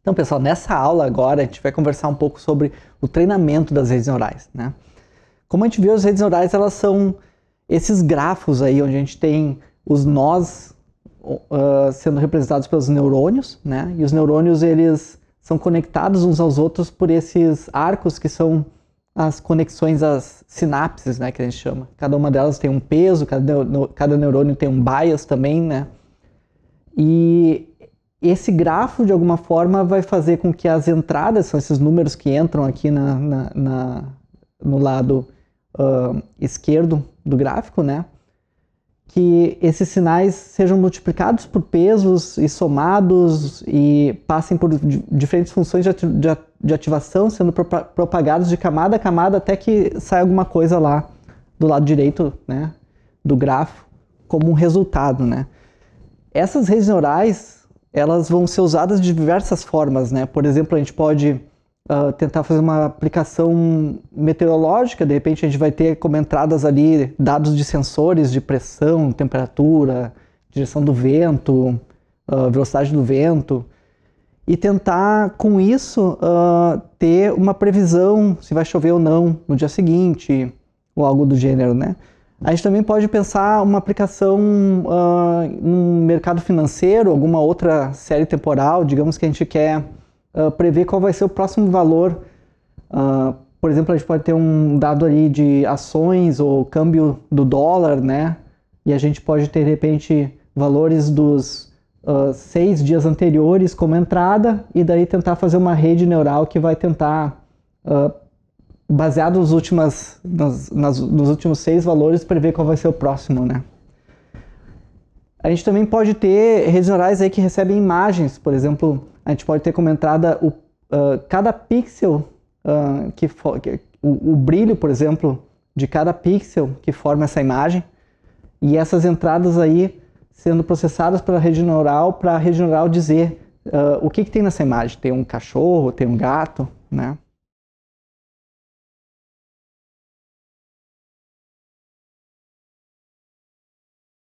Então, pessoal, nessa aula agora a gente vai conversar um pouco sobre o treinamento das redes neurais, né? Como a gente viu, as redes neurais elas são esses grafos aí onde a gente tem os nós uh, sendo representados pelos neurônios, né? E os neurônios eles são conectados uns aos outros por esses arcos que são as conexões, as sinapses, né, que a gente chama. Cada uma delas tem um peso, cada, cada neurônio tem um bias também, né? E esse grafo, de alguma forma, vai fazer com que as entradas, são esses números que entram aqui na, na, na no lado uh, esquerdo do gráfico, né? que esses sinais sejam multiplicados por pesos e somados e passem por diferentes funções de, ativação, sendo propagados de camada a camada até que saia alguma coisa lá do lado direito né, do grafo como um resultado. Né? Essas redes neurais elas vão ser usadas de diversas formas, né? Por exemplo, a gente pode uh, tentar fazer uma aplicação meteorológica, de repente a gente vai ter como entradas ali dados de sensores de pressão, temperatura, direção do vento, uh, velocidade do vento, e tentar com isso uh, ter uma previsão se vai chover ou não no dia seguinte, ou algo do gênero, né? A gente também pode pensar uma aplicação uh, ah, no mercado financeiro, alguma outra série temporal, digamos que a gente quer uh, prever qual vai ser o próximo valor. Uh, por exemplo, a gente pode ter um dado ali de ações ou câmbio do dólar, né? E a gente pode ter, de repente, valores dos seis dias anteriores como entrada e daí tentar fazer uma rede neural que vai tentar baseado nos últimos, nos, nas, nos últimos seis valores, prever qual vai ser o próximo, né? A gente também pode ter redes neurais aí que recebem imagens, por exemplo, a gente pode ter entrada o, uh, cada pixel uh, que, for, que o, o, brilho, por exemplo, de cada pixel que forma essa imagem e essas entradas aí sendo processadas pela rede neural para a rede neural dizer uh, o que, que tem nessa imagem, tem um cachorro, tem um gato, né?